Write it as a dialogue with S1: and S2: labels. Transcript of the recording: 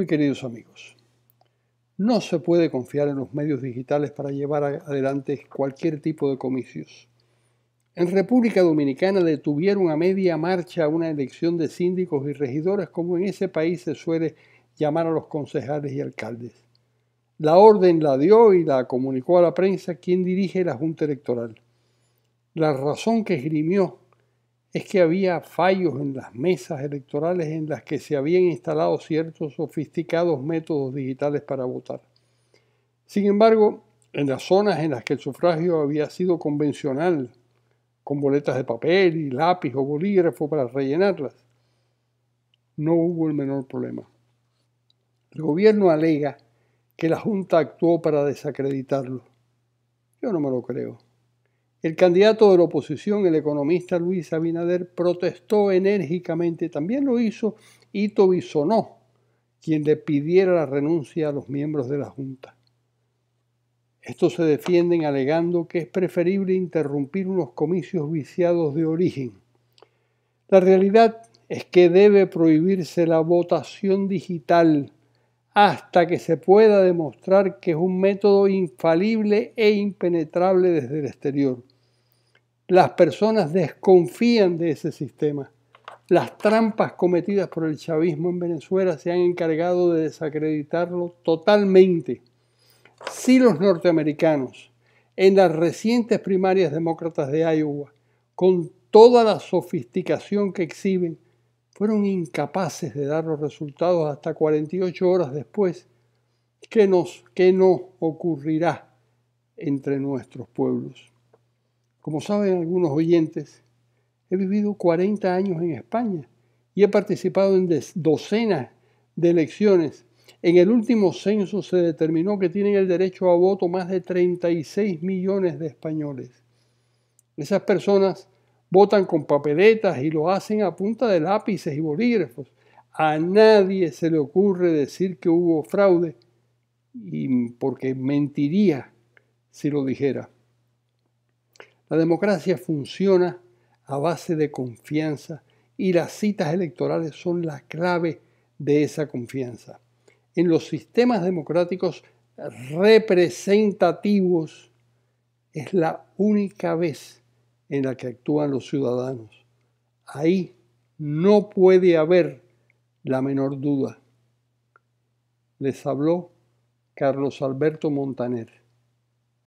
S1: Muy queridos amigos, no se puede confiar en los medios digitales para llevar adelante cualquier tipo de comicios. En República Dominicana detuvieron a media marcha una elección de síndicos y regidores como en ese país se suele llamar a los concejales y alcaldes. La orden la dio y la comunicó a la prensa quien dirige la Junta Electoral. La razón que esgrimió es que había fallos en las mesas electorales en las que se habían instalado ciertos sofisticados métodos digitales para votar. Sin embargo, en las zonas en las que el sufragio había sido convencional, con boletas de papel y lápiz o bolígrafo para rellenarlas, no hubo el menor problema. El gobierno alega que la Junta actuó para desacreditarlo. Yo no me lo creo. El candidato de la oposición, el economista Luis Abinader, protestó enérgicamente, también lo hizo Ito Bisonó, quien le pidiera la renuncia a los miembros de la Junta. Estos se defienden alegando que es preferible interrumpir unos comicios viciados de origen. La realidad es que debe prohibirse la votación digital hasta que se pueda demostrar que es un método infalible e impenetrable desde el exterior. Las personas desconfían de ese sistema. Las trampas cometidas por el chavismo en Venezuela se han encargado de desacreditarlo totalmente. Si los norteamericanos, en las recientes primarias demócratas de Iowa, con toda la sofisticación que exhiben, fueron incapaces de dar los resultados hasta 48 horas después, ¿qué nos, no ocurrirá entre nuestros pueblos? Como saben algunos oyentes, he vivido 40 años en España y he participado en docenas de elecciones. En el último censo se determinó que tienen el derecho a voto más de 36 millones de españoles. Esas personas votan con papeletas y lo hacen a punta de lápices y bolígrafos. A nadie se le ocurre decir que hubo fraude, y porque mentiría si lo dijera. La democracia funciona a base de confianza y las citas electorales son la clave de esa confianza. En los sistemas democráticos representativos es la única vez en la que actúan los ciudadanos. Ahí no puede haber la menor duda. Les habló Carlos Alberto Montaner.